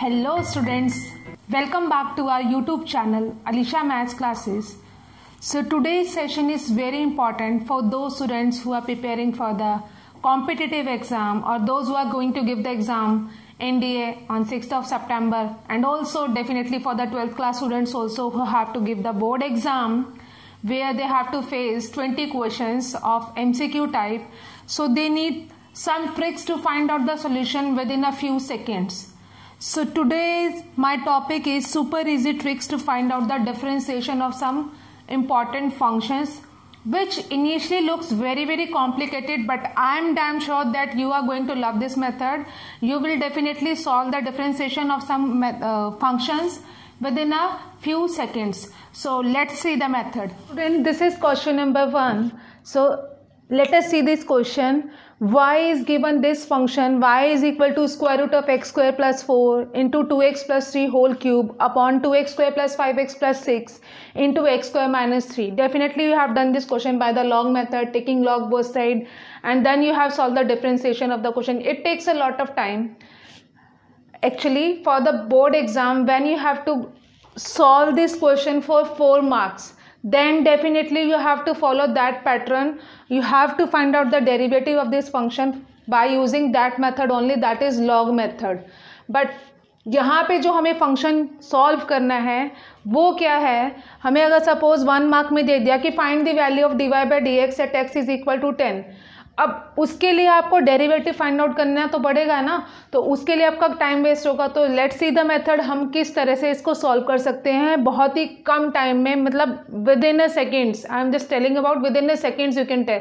Hello students, welcome back to our YouTube channel Alisha Maths Classes. So today's session is very important for those students who are preparing for the competitive exam or those who are going to give the exam NDA on 6th of September and also definitely for the 12th class students also who have to give the board exam where they have to face 20 questions of MCQ type. So they need some tricks to find out the solution within a few seconds. So today my topic is super easy tricks to find out the differentiation of some important functions which initially looks very very complicated but I'm damn sure that you are going to love this method. You will definitely solve the differentiation of some uh, functions within a few seconds. So let's see the method. Then this is question number one. So let us see this question y is given this function y is equal to square root of x square plus 4 into 2x plus 3 whole cube upon 2x square plus 5x plus 6 into x square minus 3 definitely you have done this question by the log method taking log both side and then you have solved the differentiation of the question it takes a lot of time actually for the board exam when you have to solve this question for 4 marks then definitely you have to follow that pattern you have to find out the derivative of this function by using that method only that is log method but यहाँ पे जो हमें function solve करना है वो क्या है हमें अगर सपोज़ वन मार्क में दे दिया कि find the value of d y by d x at x is equal to ten अब उसके लिए आपको डेरिवेटिव फाइंड आउट करना तो पड़ेगा ना तो उसके लिए आपका टाइम वेस्ट होगा तो लेट्स सी द मेथड हम किस तरह से इसको सॉल्व कर सकते हैं बहुत ही कम टाइम में मतलब within a seconds I am just telling about within a seconds you can tell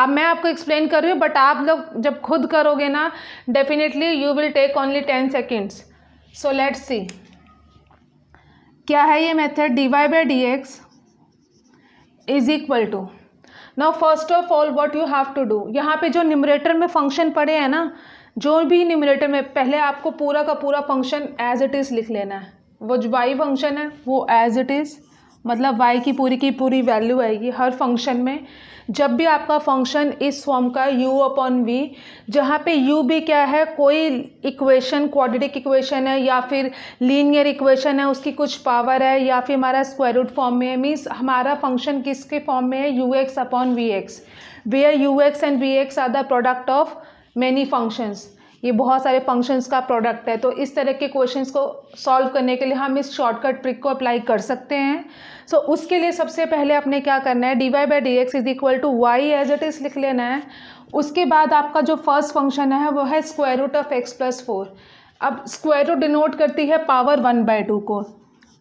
आप मैं आपको एक्सप्लेन कर रही हूँ बट आप लोग जब खुद करोगे ना definitely you will take only ten seconds so let's see क्या है ये method d y by d x is equal to now first of all what you have to do यहाँ पे जो न्यूमरेटर में फंक्शन पड़े हैं ना जो भी न्यूमरेटर में पहले आपको पूरा का पूरा फंक्शन एज इट इज़ लिख लेना है वो जो वाई फंक्शन है वो एज इट इज़ मतलब वाई की पूरी की पूरी वैल्यू आएगी हर फंक्शन में जब भी आपका फंक्शन इस फॉर्म का u अपॉन वी जहाँ पे u भी क्या है कोई इक्वेशन क्वाड्रेटिक इक्वेशन है या फिर लीनियर इक्वेशन है उसकी कुछ पावर है या फिर हमारा स्क्वायर रूट फॉर्म में है मीन्स हमारा फंक्शन किसके फॉर्म में है u x upon v x वे u x and v x are the product of many functions ये बहुत सारे फंक्शंस का प्रोडक्ट है तो इस तरह के क्वेश्चंस को सॉल्व करने के लिए हम इस शॉर्टकट ट्रिक को अप्लाई कर सकते हैं सो so, उसके लिए सबसे पहले आपने क्या करना है d y by d x is equal to y as it is लिख लेना है उसके बाद आपका जो फर्स्ट फंक्शन है वो है square root of x plus four अब स्क्वायर रूट डिनोट करती है पावर वन बाय टू को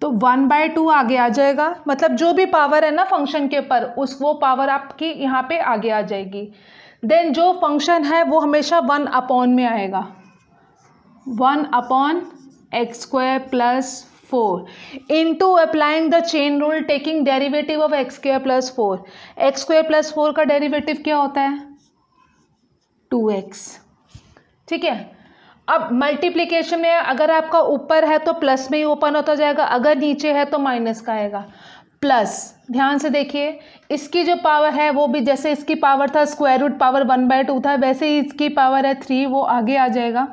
तो वन बाय टू आगे आ जाएगा मतलब जो भी पावर है ना फंक्शन के ऊपर उस वो पावर आपकी यहाँ पे आगे आ जाएगी देन जो फंक्शन है वो हमेशा वन अपॉन में आएगा one upon x square plus four into applying the chain rule taking derivative of x square plus four x square plus four का डेरीवेटिव क्या होता है टू एक्स ठीक है अब मल्टीप्लीकेशन में अगर आपका ऊपर है तो प्लस में ही ओपन होता जाएगा अगर नीचे है तो माइनस का आएगा प्लस ध्यान से देखिए इसकी जो पावर है वो भी जैसे इसकी पावर था square root power one by two था वैसे ही इसकी पावर है थ्री वो आगे आ जाएगा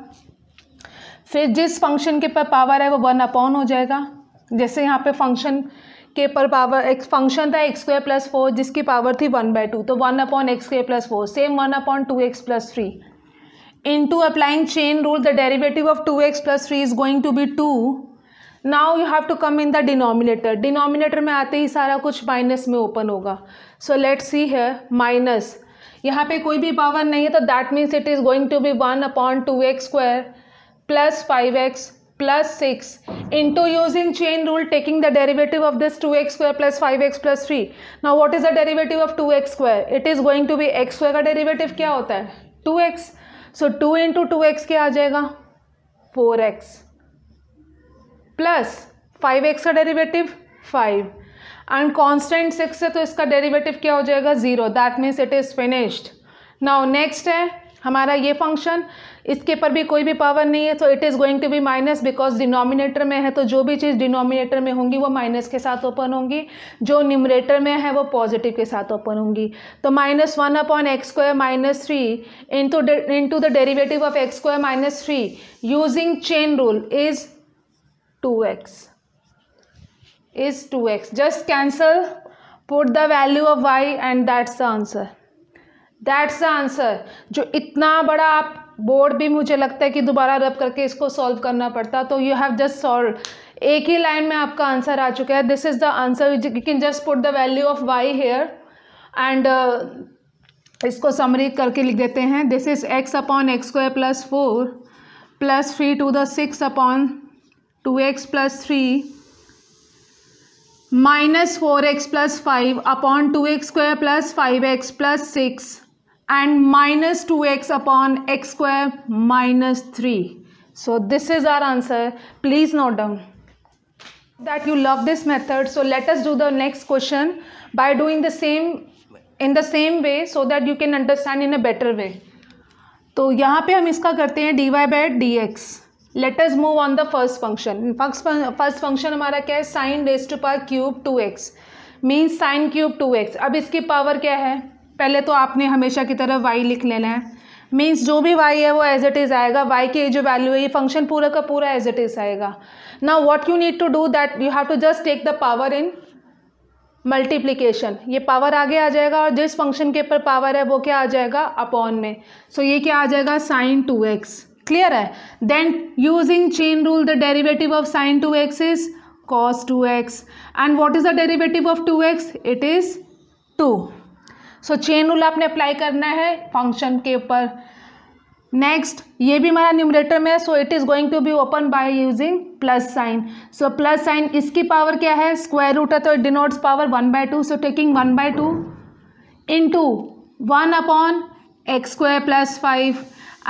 फिर जिस फंक्शन के पर पावर है वो वन अपॉन हो जाएगा जैसे यहाँ पे फंक्शन के पर पावर एक फंक्शन था एक्स स्क्वायर प्लस फोर जिसकी पावर थी वन बाय टू तो one upon x square plus four same one upon two x plus three into applying chain rule the derivative of two x plus three is going to be two now you have to come in the denominator denominator में आते ही सारा कुछ minus में open होगा so let see है minus यहाँ पे कोई भी पावर नहीं है तो that means it is going to be one upon two x square plus five x plus six into use in chain rule taking the derivative of this two x square plus five x plus three ना what is the derivative of two x square it is going to be x square का derivative क्या होता है two x so two into two x क्या आ जाएगा four x plus five x का derivative five and constant six है तो इसका डेरिवेटिव क्या हो जाएगा zero that means it is finished now next है हमारा ये फंक्शन इसके पर भी कोई भी पावर नहीं है तो it is going to be minus because denominator में है तो जो भी चीज़ डिनोमिनेटर में होंगी वो माइनस के साथ ओपन होंगी जो न्यूमरेटर में है वो पॉजिटिव के साथ ओपन होंगी तो minus one upon x square minus three into into the derivative of x square minus three using chain rule is two x is two x just cancel put the value of y and that's the answer that's the answer जो इतना बड़ा आप board भी मुझे लगता है कि दोबारा रब करके इसको सॉल्व करना पड़ता तो यू हैव जस्ट सॉल्व एक ही लाइन में आपका आंसर आ चुका है this is the answer you can just put the value of y here and इसको समरी करके लिख देते हैं this is x upon x square plus four plus three to the six upon two x plus three minus four x plus five upon two x square plus five x plus six and minus two x upon x square minus three so this is our answer please note down that you love this method so let us do the next question by doing the same in the same way so that you can understand in a better way तो यहाँ पे हम इसका करते हैं d y by d x let us move on the first function first function हमारा क्या है साइन टू पर cube two x means sine cube two x अब इसकी पावर क्या है पहले तो आपने हमेशा की तरह वाई लिख लेना है मीन्स जो भी वाई है वो एज इट इज़ आएगा वाई की जो वैल्यू है ये फंक्शन पूरा का पूरा एज इट इज़ आएगा ना what you need to do that you have to just take the power in multiplication ये पावर आगे आ जाएगा और जिस फंक्शन के ऊपर पावर है वो क्या आ जाएगा अपॉन में सो so ये क्या आ जाएगा साइन टू एक्स क्लियर है then using chain rule the derivative of sine two x is cos two x and what is the derivative of two x it is two so chain rule आपने apply करना है function के ऊपर next ये भी हमारा numerator में है so it is going to be open by using plus sine so plus sine इसकी पावर क्या है स्क्वायर रूट है तो it denotes power one by two so taking one by two into one upon x square plus five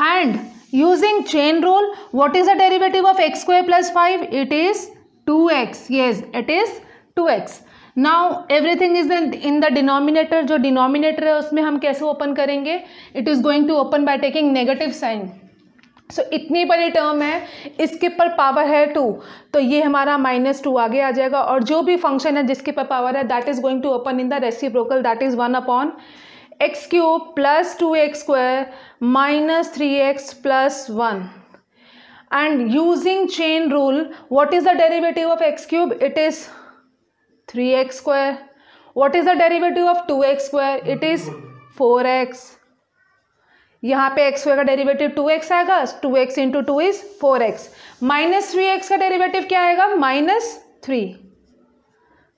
and using chain rule what is the derivative of x square plus five it is two x yes it is two x now everything is in the denominator जो denominator है उसमें हम कैसे open करेंगे it is going to open by taking negative sine so इतनी बड़ी term है इसके पर पावर है टू तो ये हमारा माइनस टू आगे आ जाएगा और जो भी फंक्शन है जिसके पर पावर है that is going to open in the reciprocal that is one upon x cube plus two x square minus three x plus one and using chain rule what is the derivative of x cube it is three x square what is the derivative of two x square it is four x यहाँ पे x का derivative two x आएगा two x into two is four x minus three x का derivative क्या आएगा minus three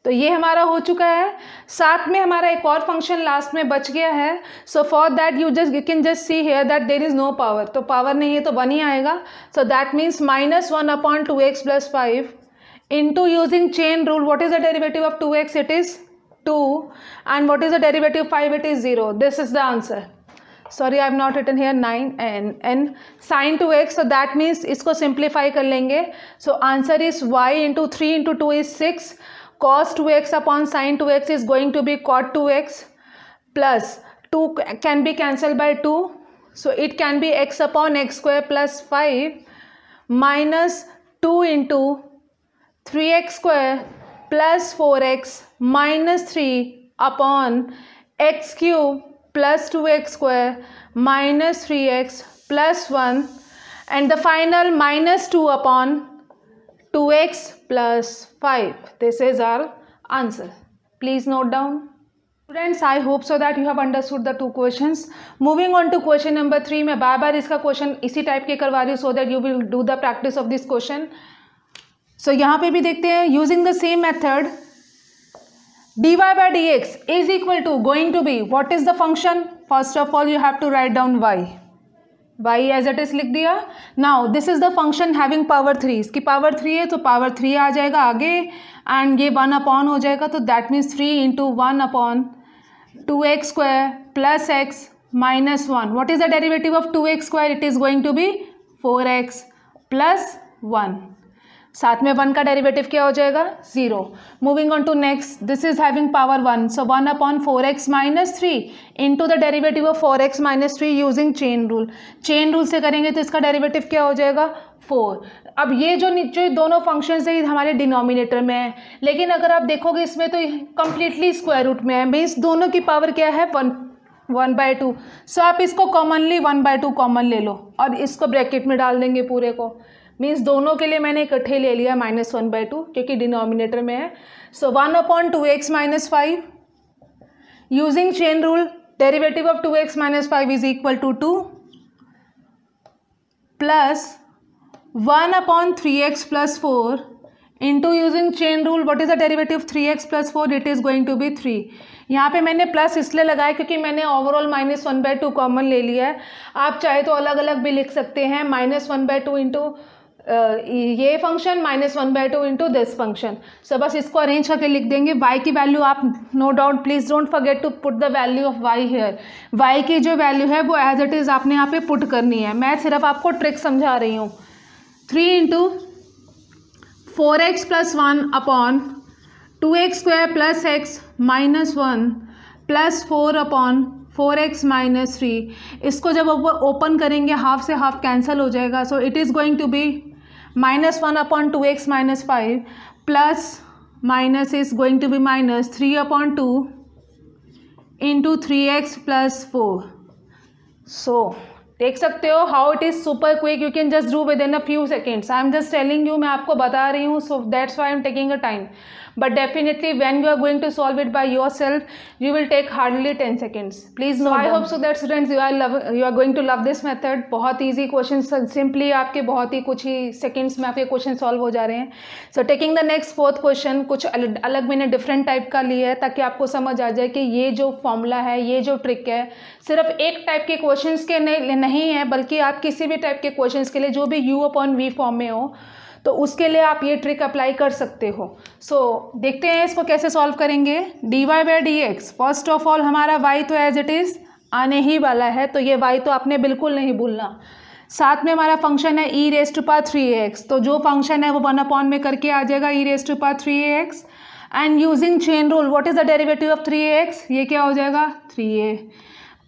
तो ये हमारा हो चुका है साथ में हमारा एक और फंक्शन लास्ट में बच गया है so for that you just you can just see here that there is no power तो पावर नहीं है तो वन ही आएगा so that means minus one upon two x plus five into using chain rule what is the derivative of two x it is two and what is the derivative five it is zero this is the answer sorry I am not written hair nine n n sine two x so that means इसको simplify कर लेंगे so answer is y into three into two is six cos 2x upon sin 2x is going to be cot 2x plus 2 can be cancelled by 2 so it can be x upon x square plus 5 minus 2 into 3x square plus 4x minus 3 upon x cube plus 2x square minus 3x plus 1 and the final minus 2 upon 2x plus 5. This is our answer. Please note down. Students I hope so that you have understood the two question moving on to question number three मैं बार बार इसका question इसी type के करवा रही हूँ so that you will do the practice of this question so यहाँ पे भी देखते हैं using the same method d y by d x is equal to going to be what is the function first of all you have to write down y by as it is लिख दिया now this is the function having power three इसकी power three है तो power three आ जाएगा आगे and ये one upon हो जाएगा तो that means three into one upon two x square plus x minus one what is the derivative of two x square it is going to be four x plus one साथ में one का derivative क्या हो जाएगा zero moving on to next this is having power one so one upon four x minus three to the derivative of four x minus three using chain rule chain rule से करेंगे तो इसका derivative क्या हो जाएगा four अब ये जो नीचे दोनों फंक्शंस है हमारे डिनोमिनेटर में है लेकिन अगर आप देखोगे इसमें तो कंप्लीटली स्क्वायर रूट में है मीन्स दोनों की पावर क्या है one one by two so आप इसको commonly one by two common ले लो और इसको ब्रैकेट में डाल देंगे पूरे को मीन्स दोनों के लिए मैंने इकट्ठे ले लिया माइनस वन बाई टू क्योंकि डिनोमिनेटर में है so one upon two x minus five using chain rule derivative of two x minus five is equal to two plus one upon three x plus four into using chain rule what is the derivative three x plus four it is going to be three यहाँ पे मैंने plus इसलिए लगाया क्योंकि मैंने overall minus one by two common ले लिया है आप चाहे तो अलग अलग भी लिख सकते हैं minus one by two into ये function minus one by two into this function so बस इसको अरेंज करके लिख देंगे वाई की वैल्यू आप no doubt please don't forget to put the value of y here y की जो वैल्यू है वो एज इट इज़ आपने यहाँ पे पुट करनी है मैं सिर्फ आपको ट्रिक समझा रही हूँ three into four x plus one upon two x square plus x minus one plus four upon four x minus three इसको जब ओपन करेंगे हाफ से हाफ कैंसिल हो जाएगा so it is going to be minus minus two x minus five plus minus is going to be minus three 3 two 2 into three x plus so देख सकते हो how it is super quick you can just do within a few seconds I am just telling you मैं आपको बता रही हूँ so that's why am taking a time but definitely when you are going to solve it by yourself you will take hardly 10 seconds please know so i hope so that students you are love you are going to love this method बहुत easy questions simply आपके बहुत ही कुछ ही seconds में आपके question solve हो जा रहे हैं so taking the next fourth question कुछ अलग, अलग मैंने different type का लिया है ताकि आपको समझ आ जाए कि ये जो formula है ये जो trick है सिर्फ एक type के questions के नहीं नहीं है बल्कि आप किसी भी type के questions के लिए जो भी u अपॉन वी फॉर्म में हो तो उसके लिए आप ये ट्रिक अप्लाई कर सकते हो सो so, देखते हैं इसको कैसे सॉल्व करेंगे d y by d x first of all हमारा वाई तो एज इट इज़ आने ही वाला है तो ये वाई तो आपने बिल्कुल नहीं भूलना साथ में हमारा फंक्शन है e raise to power three x तो जो फंक्शन है वो वन अपॉन में करके आ जाएगा e raise to power three x and using chain rule what is the derivative of three x ये क्या हो जाएगा थ्री ए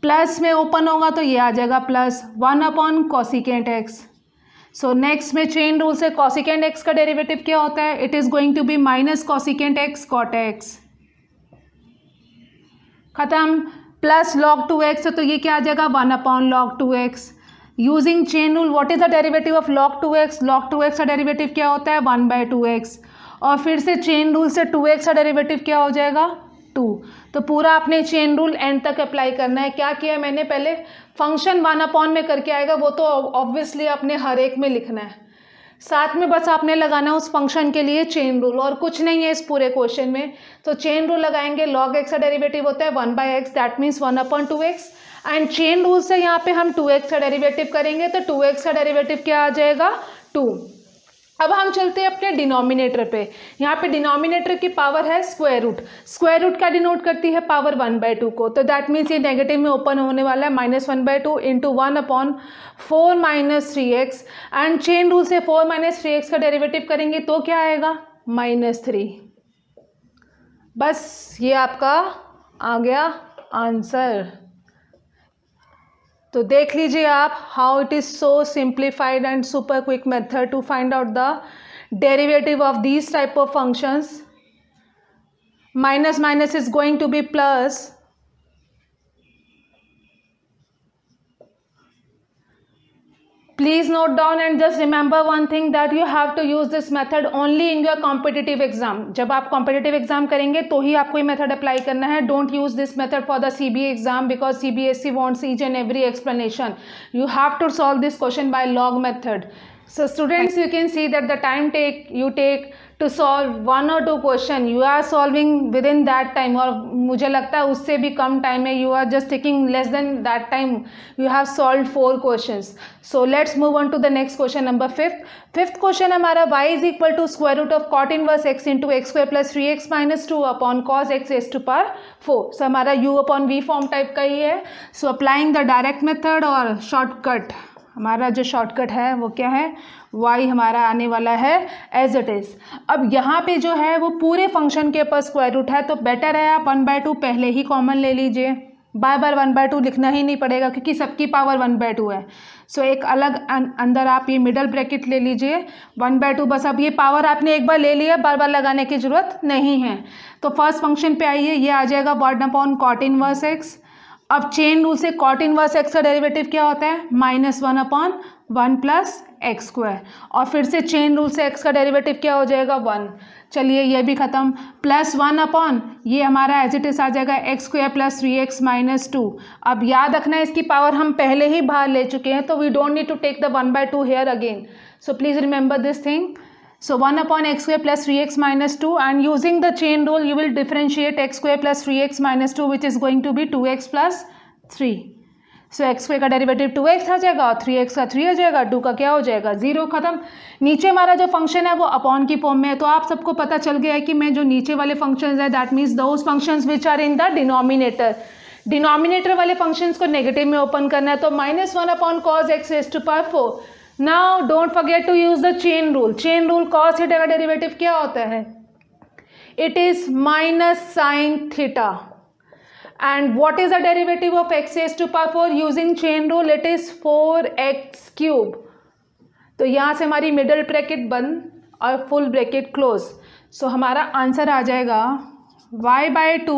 प्लस में ओपन होगा तो ये आ जाएगा plus one upon cosecant x so next में चेन रूल से कॉसिकेंट एक्स का डेरिवेटिव क्या होता है it is going to be minus cosecant x cot x ख़त्म प्लस लॉग टू एक्स तो ये क्या आ जाएगा one upon log two x using chain rule what is the derivative of log two x log two x का derivative क्या होता है वन बाय टू एक्स और फिर से चेन रूल से टू एक्स का डेरिवेटिव क्या हो जाएगा टू तो पूरा आपने चेन रूल एंड तक अप्लाई करना है क्या किया मैंने पहले फंक्शन वन अपॉन में करके आएगा वो तो ऑब्वियसली आपने हर एक में लिखना है साथ में बस आपने लगाना उस फंक्शन के लिए चेन रूल और कुछ नहीं है इस पूरे क्वेश्चन में तो चेन रूल लगाएंगे लॉग एक्स का डेरिवेटिव होता है one by x that means one upon two x and chain rule से यहाँ पे हम टू एक्स का डेरिवेटिव करेंगे तो टू एक्स का डेरिवेटिव क्या आ जाएगा टू अब हम चलते हैं अपने डिनोमिनेटर पे यहाँ पे डिनोमिनेटर की पावर है स्क्वायर रूट स्क्वायर रूट का डिनोट करती है पावर वन बाय टू को तो दैट मीन्स ये नेगेटिव में ओपन होने वाला है minus one by two into one upon four minus three x and chain rule से फोर माइनस थ्री एक्स का डेरिवेटिव करेंगे तो क्या आएगा माइनस थ्री बस ये आपका आ गया आंसर तो देख लीजिए आप how it is so simplified and super quick method to find out the derivative of these type of functions minus minus is going to be plus Please note down and just remember one thing that you have to use this method only in your competitive exam. जब आप competitive exam करेंगे तो ही आपको ये method apply करना है Don't use this method for the CBA exam because CBSE wants each and every explanation. You have to solve this question by log method. So students, you can see that the time take you take to solve one और two question you are solving within that time और मुझे लगता है उससे भी कम time है you are just taking less than that time you have solve four question so let's move on to the next question number fifth fifth question हमारा y is equal to square root of cot inverse x into x square plus three x minus to upon cos x s to power four so हमारा u upon v form type का ही है so applying the direct method और shortcut हमारा जो shortcut है वो क्या है वाई हमारा आने वाला है एज इट इज़ अब यहाँ पे जो है वो पूरे फंक्शन के ऊपर स्क्वायर रूट है तो बेटर है आप वन बाय टू पहले ही कॉमन ले लीजिए बार बार वन बाय टू लिखना ही नहीं पड़ेगा क्योंकि सबकी पावर वन बाय टू है सो so, एक अलग अं-, अंदर आप ये मिडल ब्रैकेट ले लीजिए वन बाय टू बस अब ये पावर आपने एक बार ले लिया बार बार लगाने की ज़रूरत नहीं है तो फर्स्ट फंक्शन पे आइए ये आ जाएगा word upon cot inverse x अब चेन रूल से कॉट इनवर्स एक्स का डेरिवेटिव क्या होता है minus one upon one plus x square और फिर से चेन रूल से एक्स का डेरिवेटिव क्या हो जाएगा वन चलिए ये भी ख़त्म प्लस वन अपॉन ये हमारा एज इट इज आ जाएगा x square plus three x minus two अब याद रखना है इसकी पावर हम पहले ही बाहर ले चुके हैं तो we don't need to take the one by two here again so please remember this thing So 1 upon x square plus 3x minus 2 and using the chain rule you will differentiate x square plus 3x minus 2 which is going to be 2x plus 3. So x square का derivative two x आ जाएगा और three x का three आ जाएगा two का क्या हो जाएगा जीरो खत्म नीचे हमारा जो फंक्शन है वो अपॉन की फॉर्म में है तो आप सबको पता चल गया है कि मैं जो नीचे वाले फंक्शंस है that means those functions which are in the denominator denominator वाले फंक्शंस को नेगेटिव में ओपन करना है तो minus one upon cos x s to power four now don't forget to use the chain rule chain rule cos theta का derivative क्या होता है it is minus sine theta and what is the derivative of x s to to four using chain rule it is four x cube तो यहाँ से हमारी middle bracket बंद और फुल ब्रैकेट क्लोज सो हमारा आंसर आ जाएगा y by two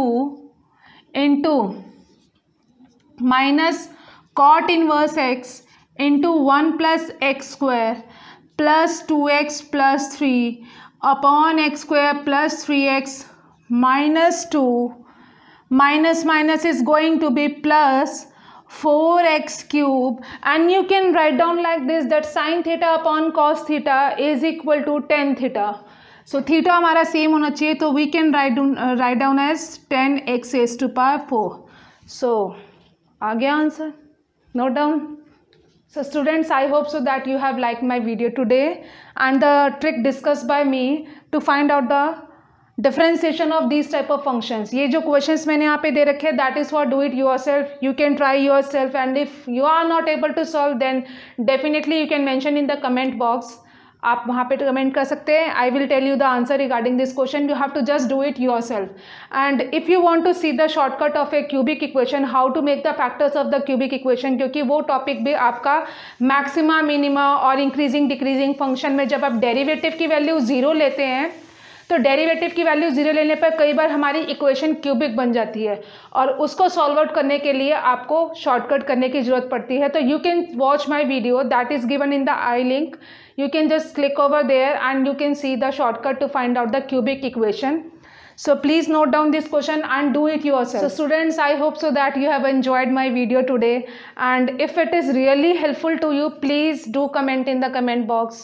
into minus cot inverse x into 1 plus x square plus 2x plus 3 upon x square plus 3x minus 2 minus minus is going to be plus 4x cube and you can write down like this that sin theta upon cos theta is equal to 10 theta. so, theta हमारा same होना चाहिए तो we can write write write down as ten s to power four so आ गया answer note so students, I hope so that you have liked my video today and the trick discussed by me to find out the differentiation of these type of functions. These questions I have given that is for do it yourself. You can try yourself and if you are not able to solve then definitely you can mention in the comment box. आप वहाँ पे comment कर सकते हैं I will tell you the answer regarding this question you have to just do it your self and if you want to see the shortcut of a cubic equation how to make the factors of the cubic equation क्योंकि वो topic भी आपका maxima minima और increasing decreasing function में जब आप derivative की value zero लेते हैं तो डेरिवेटिव की वैल्यू जीरो लेने पर कई बार हमारी इक्वेशन क्यूबिक बन जाती है और उसको सॉल्व आउट करने के लिए आपको शॉर्टकट करने की ज़रूरत पड़ती है तो you can watch my video that is given in the i link you can just click over there and you can see the shortcut to find out the cubic equation so please note down this question and do it yourself so students i hope so that you have enjoyed my video today and if it is really helpful to you please do comment in the comment box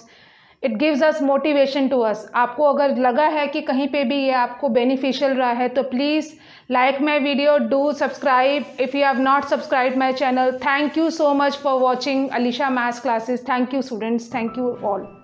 it gives us motivation to us आपको अगर लगा है कि कहीं पे भी ये आपको बेनिफिशियल रहा है तो please like my video do subscribe if you have not subscribe my channel thank you so much for watching Alisha maths classes thank you students thank you all